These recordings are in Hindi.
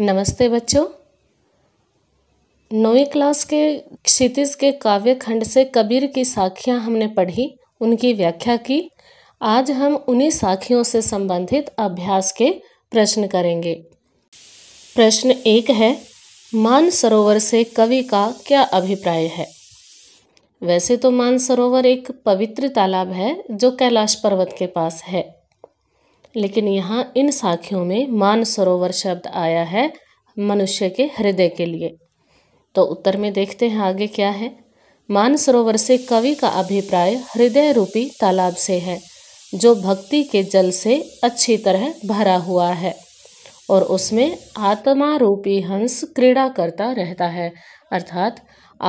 नमस्ते बच्चों नौवीं क्लास के क्षितिज के काव्य खंड से कबीर की साखियां हमने पढ़ी उनकी व्याख्या की आज हम उन्हीं साखियों से संबंधित अभ्यास के प्रश्न करेंगे प्रश्न एक है मान सरोवर से कवि का क्या अभिप्राय है वैसे तो मान सरोवर एक पवित्र तालाब है जो कैलाश पर्वत के पास है लेकिन यहाँ इन साखियों में मानसरोवर शब्द आया है मनुष्य के हृदय के लिए तो उत्तर में देखते हैं आगे क्या है मानसरोवर से कवि का अभिप्राय हृदय रूपी तालाब से है जो भक्ति के जल से अच्छी तरह भरा हुआ है और उसमें आत्मा रूपी हंस क्रीड़ा करता रहता है अर्थात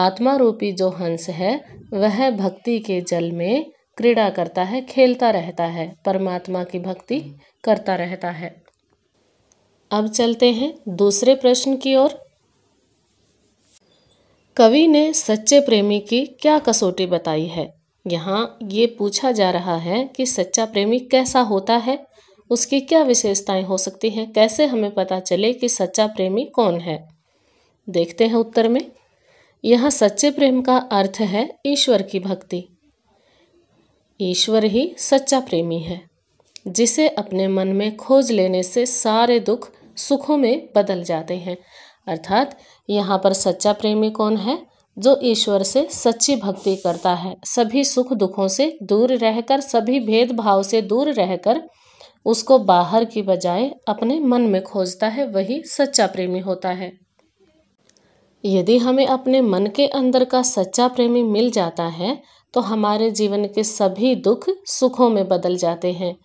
आत्मा रूपी जो हंस है वह भक्ति के जल में क्रीड़ा करता है खेलता रहता है परमात्मा की भक्ति करता रहता है अब चलते हैं दूसरे प्रश्न की ओर कवि ने सच्चे प्रेमी की क्या कसौटी बताई है यहाँ ये पूछा जा रहा है कि सच्चा प्रेमी कैसा होता है उसकी क्या विशेषताएं हो सकती हैं कैसे हमें पता चले कि सच्चा प्रेमी कौन है देखते हैं उत्तर में यहाँ सच्चे प्रेम का अर्थ है ईश्वर की भक्ति ईश्वर ही सच्चा प्रेमी है जिसे अपने मन में खोज लेने से सारे दुख सुखों में बदल जाते हैं अर्थात यहाँ पर सच्चा प्रेमी कौन है जो ईश्वर से सच्ची भक्ति करता है सभी सुख दुखों से दूर रहकर सभी भेदभाव से दूर रहकर उसको बाहर की बजाय अपने मन में खोजता है वही सच्चा प्रेमी होता है यदि हमें अपने मन के अंदर का सच्चा प्रेमी मिल जाता है तो हमारे जीवन के सभी दुख सुखों में बदल जाते हैं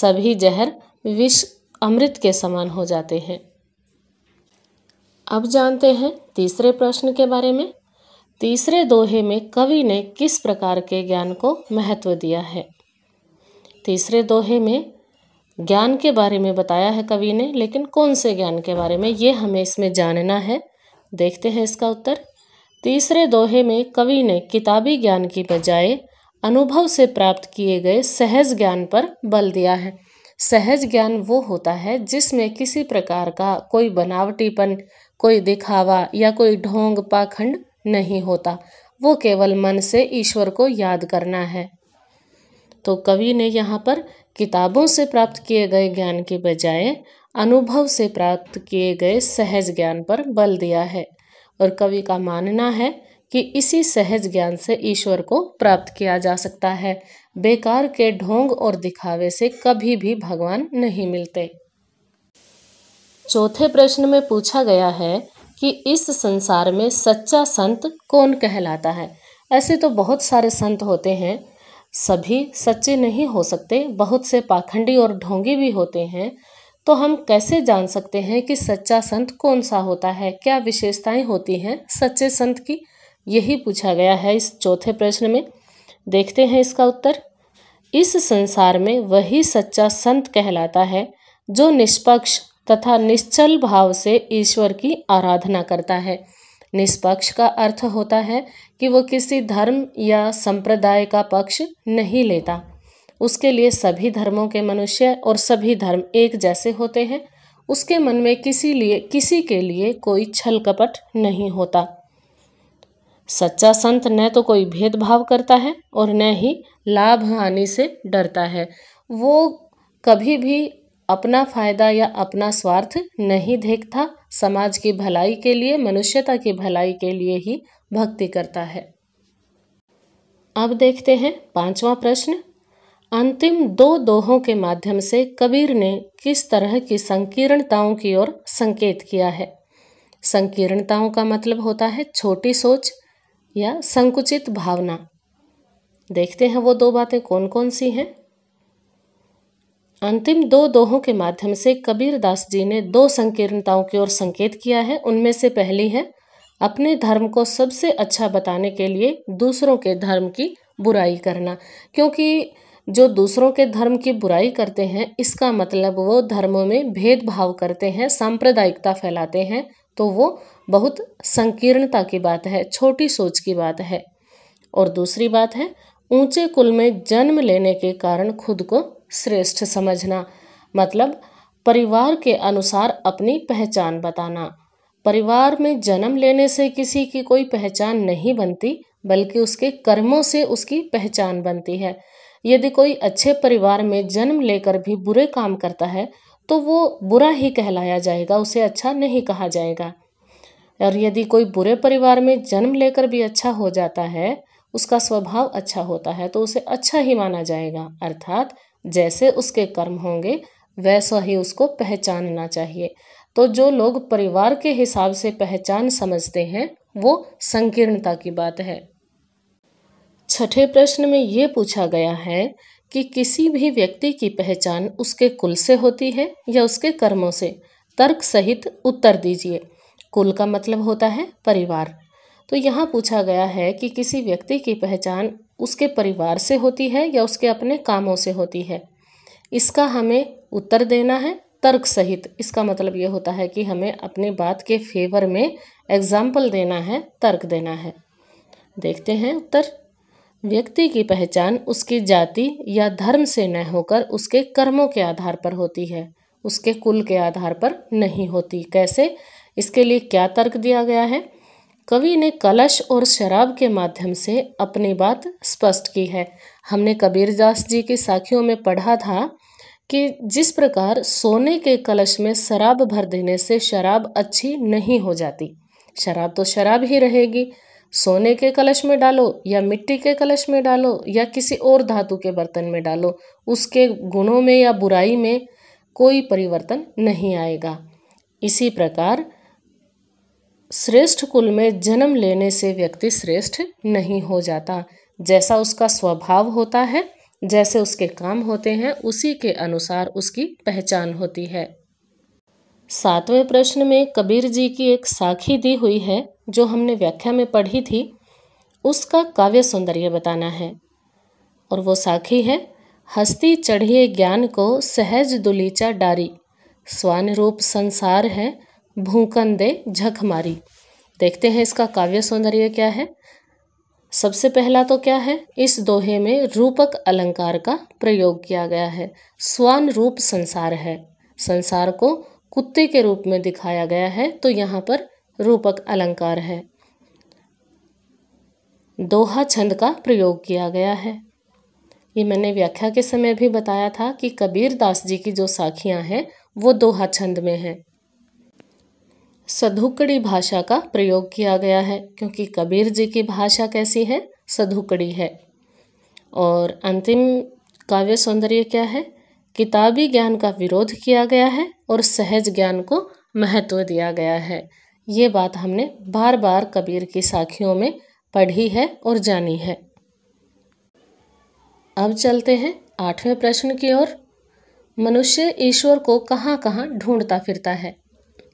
सभी जहर विष अमृत के समान हो जाते हैं अब जानते हैं तीसरे प्रश्न के बारे में तीसरे दोहे में कवि ने किस प्रकार के ज्ञान को महत्व दिया है तीसरे दोहे में ज्ञान के बारे में बताया है कवि ने लेकिन कौन से ज्ञान के बारे में ये हमें इसमें जानना है देखते हैं इसका उत्तर तीसरे दोहे में कवि ने किताबी ज्ञान की बजाय अनुभव से प्राप्त किए गए सहज ज्ञान पर बल दिया है सहज ज्ञान वो होता है जिसमें किसी प्रकार का कोई बनावटीपन कोई दिखावा या कोई ढोंग पाखंड नहीं होता वो केवल मन से ईश्वर को याद करना है तो कवि ने यहाँ पर किताबों से प्राप्त किए गए ज्ञान के बजाय अनुभव से प्राप्त किए गए सहज ज्ञान पर बल दिया है और कवि का मानना है कि इसी सहज ज्ञान से ईश्वर को प्राप्त किया जा सकता है बेकार के ढोंग और दिखावे से कभी भी भगवान नहीं मिलते चौथे प्रश्न में पूछा गया है कि इस संसार में सच्चा संत कौन कहलाता है ऐसे तो बहुत सारे संत होते हैं सभी सच्चे नहीं हो सकते बहुत से पाखंडी और ढोंगी भी होते हैं तो हम कैसे जान सकते हैं कि सच्चा संत कौन सा होता है क्या विशेषताएं होती हैं सच्चे संत की यही पूछा गया है इस चौथे प्रश्न में देखते हैं इसका उत्तर इस संसार में वही सच्चा संत कहलाता है जो निष्पक्ष तथा निश्चल भाव से ईश्वर की आराधना करता है निष्पक्ष का अर्थ होता है कि वो किसी धर्म या संप्रदाय का पक्ष नहीं लेता उसके लिए सभी धर्मों के मनुष्य और सभी धर्म एक जैसे होते हैं उसके मन में किसी लिए किसी के लिए कोई छल कपट नहीं होता सच्चा संत न तो कोई भेदभाव करता है और न ही लाभ हानि से डरता है वो कभी भी अपना फायदा या अपना स्वार्थ नहीं देखता समाज की भलाई के लिए मनुष्यता की भलाई के लिए ही भक्ति करता है अब देखते हैं पांचवा प्रश्न अंतिम दो दोहों के माध्यम से कबीर ने किस तरह की संकीर्णताओं की ओर संकेत किया है संकीर्णताओं का मतलब होता है छोटी सोच या संकुचित भावना देखते हैं वो दो बातें कौन कौन सी हैं अंतिम दो दोहों के माध्यम से कबीर दास जी ने दो संकीर्णताओं की ओर संकेत किया है उनमें से पहली है अपने धर्म को सबसे अच्छा बताने के लिए दूसरों के धर्म की बुराई करना क्योंकि जो दूसरों के धर्म की बुराई करते हैं इसका मतलब वो धर्मों में भेदभाव करते हैं सांप्रदायिकता फैलाते हैं तो वो बहुत संकीर्णता की बात है छोटी सोच की बात है और दूसरी बात है ऊंचे कुल में जन्म लेने के कारण खुद को श्रेष्ठ समझना मतलब परिवार के अनुसार अपनी पहचान बताना परिवार में जन्म लेने से किसी की कोई पहचान नहीं बनती बल्कि उसके कर्मों से उसकी पहचान बनती है यदि कोई अच्छे परिवार में जन्म लेकर भी बुरे काम करता है तो वो बुरा ही कहलाया जाएगा उसे अच्छा नहीं कहा जाएगा और यदि कोई बुरे परिवार में जन्म लेकर भी अच्छा हो जाता है उसका स्वभाव अच्छा होता है तो उसे अच्छा ही माना जाएगा अर्थात जैसे उसके कर्म होंगे वैसा ही उसको पहचानना चाहिए तो जो लोग परिवार के हिसाब से पहचान समझते हैं वो संकीर्णता की बात है छठे प्रश्न में ये पूछा गया है कि किसी भी व्यक्ति की पहचान उसके कुल से होती है या उसके कर्मों से तर्क सहित उत्तर दीजिए कुल का मतलब होता है परिवार तो यहाँ पूछा गया है कि किसी व्यक्ति की पहचान उसके परिवार से होती है या उसके अपने कामों से होती है इसका हमें उत्तर देना है तर्क सहित इसका मतलब ये होता है कि हमें अपनी बात के फेवर में एग्जाम्पल देना है तर्क देना है देखते हैं उत्तर व्यक्ति की पहचान उसकी जाति या धर्म से न होकर उसके कर्मों के आधार पर होती है उसके कुल के आधार पर नहीं होती कैसे इसके लिए क्या तर्क दिया गया है कवि ने कलश और शराब के माध्यम से अपनी बात स्पष्ट की है हमने कबीरदास जी की साखियों में पढ़ा था कि जिस प्रकार सोने के कलश में शराब भर देने से शराब अच्छी नहीं हो जाती शराब तो शराब ही रहेगी सोने के कलश में डालो या मिट्टी के कलश में डालो या किसी और धातु के बर्तन में डालो उसके गुणों में या बुराई में कोई परिवर्तन नहीं आएगा इसी प्रकार श्रेष्ठ कुल में जन्म लेने से व्यक्ति श्रेष्ठ नहीं हो जाता जैसा उसका स्वभाव होता है जैसे उसके काम होते हैं उसी के अनुसार उसकी पहचान होती है सातवें प्रश्न में कबीर जी की एक साखी दी हुई है जो हमने व्याख्या में पढ़ी थी उसका काव्य सौंदर्य बताना है और वो साखी है हस्ती चढ़िए ज्ञान को सहज दुलीचा डारी स्वान रूप संसार है भूकन दे झक मारी देखते हैं इसका काव्य सौंदर्य क्या है सबसे पहला तो क्या है इस दोहे में रूपक अलंकार का प्रयोग किया गया है स्वान रूप संसार है संसार को कुत्ते के रूप में दिखाया गया है तो यहाँ पर रूपक अलंकार है दोहा छंद का प्रयोग किया गया है ये मैंने व्याख्या के समय भी बताया था कि कबीर दास जी की जो साखियां हैं वो दोहा छंद में हैं सधुकड़ी भाषा का प्रयोग किया गया है क्योंकि कबीर जी की भाषा कैसी है सधुकड़ी है और अंतिम काव्य सौंदर्य क्या है किताबी ज्ञान का विरोध किया गया है और सहज ज्ञान को महत्व दिया गया है ये बात हमने बार बार कबीर की साखियों में पढ़ी है और जानी है अब चलते हैं आठवें प्रश्न की ओर मनुष्य ईश्वर को कहाँ कहाँ ढूंढता फिरता है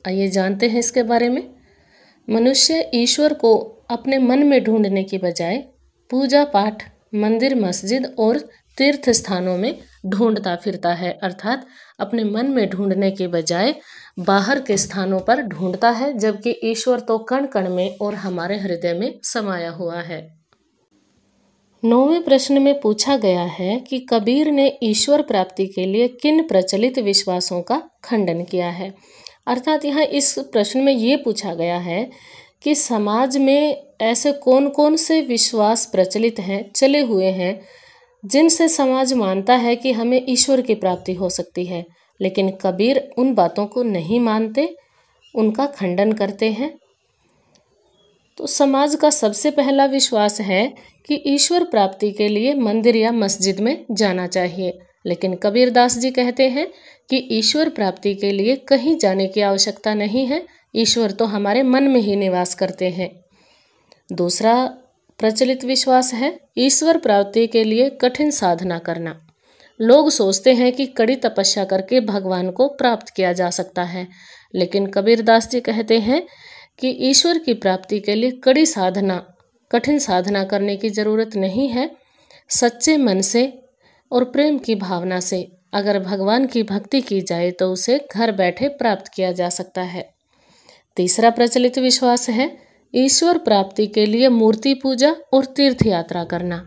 आइए जानते हैं इसके बारे में मनुष्य ईश्वर को अपने मन में ढूंढने की बजाय पूजा पाठ मंदिर मस्जिद और तीर्थ स्थानों में ढूंढता फिरता है अर्थात अपने मन में ढूंढने के बजाय बाहर के स्थानों पर ढूंढता है जबकि ईश्वर तो कण कण में और हमारे हृदय में समाया हुआ है नौवें प्रश्न में पूछा गया है कि कबीर ने ईश्वर प्राप्ति के लिए किन प्रचलित विश्वासों का खंडन किया है अर्थात यहाँ इस प्रश्न में ये पूछा गया है कि समाज में ऐसे कौन कौन से विश्वास प्रचलित हैं चले हुए हैं जिनसे समाज मानता है कि हमें ईश्वर की प्राप्ति हो सकती है लेकिन कबीर उन बातों को नहीं मानते उनका खंडन करते हैं तो समाज का सबसे पहला विश्वास है कि ईश्वर प्राप्ति के लिए मंदिर या मस्जिद में जाना चाहिए लेकिन कबीरदास जी कहते हैं कि ईश्वर प्राप्ति के लिए कहीं जाने की आवश्यकता नहीं है ईश्वर तो हमारे मन में ही निवास करते हैं दूसरा प्रचलित विश्वास है ईश्वर प्राप्ति के लिए कठिन साधना करना लोग सोचते हैं कि कड़ी तपस्या करके भगवान को प्राप्त किया जा सकता है लेकिन कबीरदास जी कहते हैं कि ईश्वर की प्राप्ति के लिए कड़ी साधना कठिन साधना करने की ज़रूरत नहीं है सच्चे मन से और प्रेम की भावना से अगर भगवान की भक्ति की जाए तो उसे घर बैठे प्राप्त किया जा सकता है तीसरा प्रचलित विश्वास है ईश्वर प्राप्ति के लिए मूर्ति पूजा और तीर्थ यात्रा करना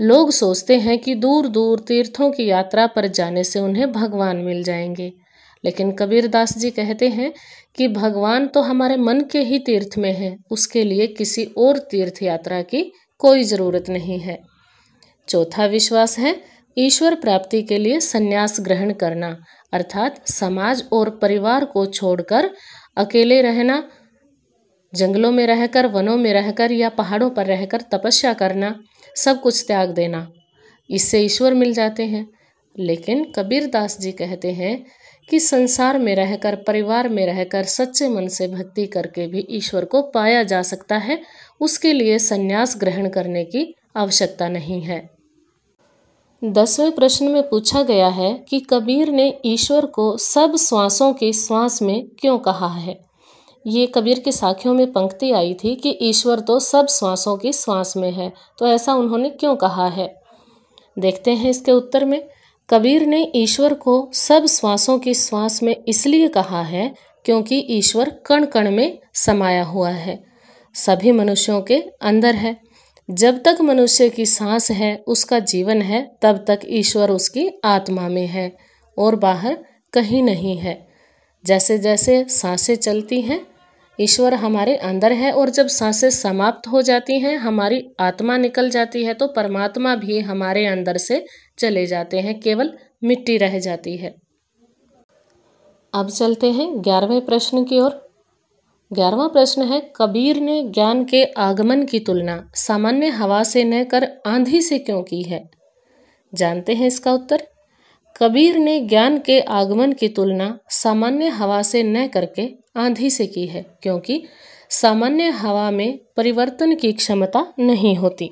लोग सोचते हैं कि दूर दूर तीर्थों की यात्रा पर जाने से उन्हें भगवान मिल जाएंगे लेकिन कबीरदास जी कहते हैं कि भगवान तो हमारे मन के ही तीर्थ में है उसके लिए किसी और तीर्थ यात्रा की कोई ज़रूरत नहीं है चौथा विश्वास है ईश्वर प्राप्ति के लिए संन्यास ग्रहण करना अर्थात समाज और परिवार को छोड़कर अकेले रहना जंगलों में रहकर वनों में रहकर या पहाड़ों पर रहकर तपस्या करना सब कुछ त्याग देना इससे ईश्वर मिल जाते हैं लेकिन कबीरदास जी कहते हैं कि संसार में रहकर परिवार में रहकर सच्चे मन से भक्ति करके भी ईश्वर को पाया जा सकता है उसके लिए संन्यास ग्रहण करने की आवश्यकता नहीं है दसवें प्रश्न में पूछा गया है कि कबीर ने ईश्वर को सब श्वासों के श्वास में क्यों कहा है ये कबीर की साखियों में पंक्ति आई थी कि ईश्वर तो सब श्वासों की श्वास में है तो ऐसा उन्होंने क्यों कहा है देखते हैं इसके उत्तर में कबीर ने ईश्वर को सब श्वासों की श्वास में इसलिए कहा है क्योंकि ईश्वर कण कण में समाया हुआ है सभी मनुष्यों के अंदर है जब तक मनुष्य की सांस है उसका जीवन है तब तक ईश्वर उसकी आत्मा में है और बाहर कहीं नहीं है जैसे जैसे सांसें चलती हैं ईश्वर हमारे अंदर है और जब सांसें समाप्त हो जाती हैं हमारी आत्मा निकल जाती है तो परमात्मा भी हमारे अंदर से चले जाते हैं केवल मिट्टी रह जाती है अब चलते हैं ग्यारहवें प्रश्न की ओर ग्यारहवा प्रश्न है कबीर ने ज्ञान के आगमन की तुलना सामान्य हवा से न कर आंधी से क्यों की है जानते हैं इसका उत्तर कबीर ने ज्ञान के आगमन की तुलना सामान्य हवा से न करके आंधी से की है क्योंकि सामान्य हवा में परिवर्तन की क्षमता नहीं होती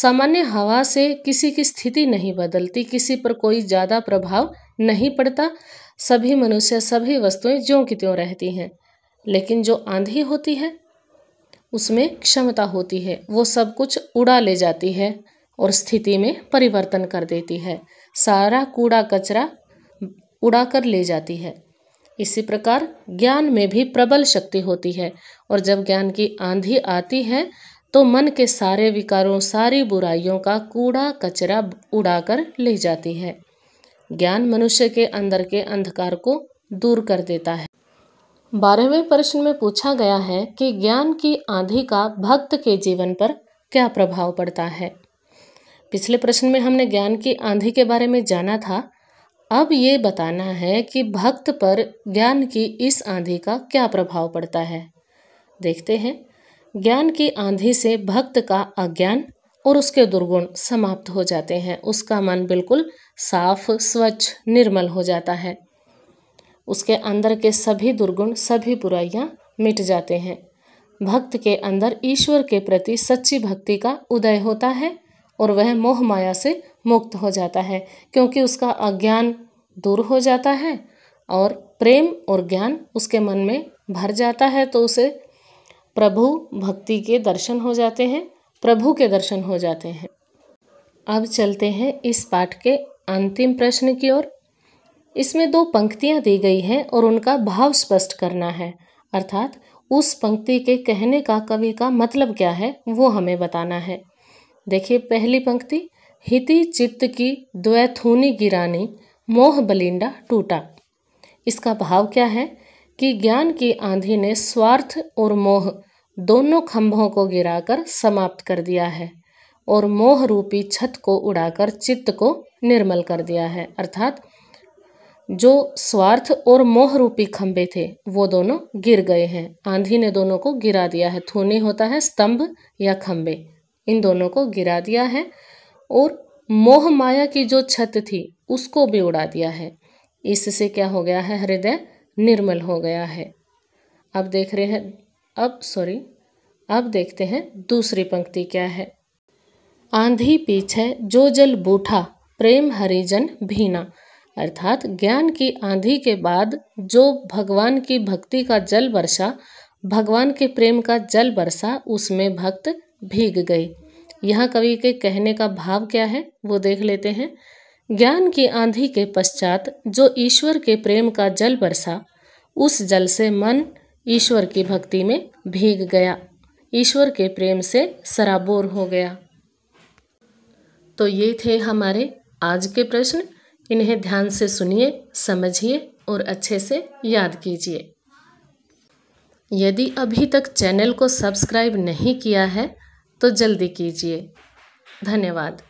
सामान्य हवा से किसी की स्थिति नहीं बदलती किसी पर कोई ज़्यादा प्रभाव नहीं पड़ता सभी मनुष्य सभी वस्तुएं ज्यों की त्यों रहती हैं लेकिन जो आंधी होती है उसमें क्षमता होती है वो सब कुछ उड़ा ले जाती है और स्थिति में परिवर्तन कर देती है सारा कूड़ा कचरा उड़ा कर ले जाती है इसी प्रकार ज्ञान में भी प्रबल शक्ति होती है और जब ज्ञान की आंधी आती है तो मन के सारे विकारों सारी बुराइयों का कूड़ा कचरा उड़ाकर ले जाती है ज्ञान मनुष्य के अंदर के अंधकार को दूर कर देता है बारहवें प्रश्न में पूछा गया है कि ज्ञान की आंधी का भक्त के जीवन पर क्या प्रभाव पड़ता है पिछले प्रश्न में हमने ज्ञान की आंधी के बारे में जाना था अब ये बताना है कि भक्त पर ज्ञान की इस आंधी का क्या प्रभाव पड़ता है देखते हैं ज्ञान की आंधी से भक्त का अज्ञान और उसके दुर्गुण समाप्त हो जाते हैं उसका मन बिल्कुल साफ स्वच्छ निर्मल हो जाता है उसके अंदर के सभी दुर्गुण सभी बुराइयाँ मिट जाते हैं भक्त के अंदर ईश्वर के प्रति सच्ची भक्ति का उदय होता है और वह मोह माया से मुक्त हो जाता है क्योंकि उसका अज्ञान दूर हो जाता है और प्रेम और ज्ञान उसके मन में भर जाता है तो उसे प्रभु भक्ति के दर्शन हो जाते हैं प्रभु के दर्शन हो जाते हैं अब चलते हैं इस पाठ के अंतिम प्रश्न की ओर इसमें दो पंक्तियां दी गई हैं और उनका भाव स्पष्ट करना है अर्थात उस पंक्ति के कहने का कवि का मतलब क्या है वो हमें बताना है देखिए पहली पंक्ति हिति चित्त की द्वैथूनी गिरानी मोह बलिंडा टूटा इसका भाव क्या है कि ज्ञान की आंधी ने स्वार्थ और मोह दोनों खंभों को गिराकर समाप्त कर दिया है और मोह रूपी छत को उड़ाकर चित्त को निर्मल कर दिया है अर्थात जो स्वार्थ और मोह रूपी खंभे थे वो दोनों गिर गए हैं आंधी ने दोनों को गिरा दिया है थूनी होता है स्तंभ या खंभे इन दोनों को गिरा दिया है और मोह माया की जो छत थी उसको भी उड़ा दिया है इससे क्या हो गया है हृदय निर्मल हो गया है अब देख रहे हैं अब सॉरी अब देखते हैं दूसरी पंक्ति क्या है आंधी पीछे जो जल बूठा प्रेम हरिजन भीना अर्थात ज्ञान की आंधी के बाद जो भगवान की भक्ति का जल वर्षा भगवान के प्रेम का जल बरसा उसमें भक्त भीग गई यहाँ कवि के कहने का भाव क्या है वो देख लेते हैं ज्ञान की आंधी के पश्चात जो ईश्वर के प्रेम का जल बरसा उस जल से मन ईश्वर की भक्ति में भीग गया ईश्वर के प्रेम से सराबोर हो गया तो ये थे हमारे आज के प्रश्न इन्हें ध्यान से सुनिए समझिए और अच्छे से याद कीजिए यदि अभी तक चैनल को सब्सक्राइब नहीं किया है तो जल्दी कीजिए धन्यवाद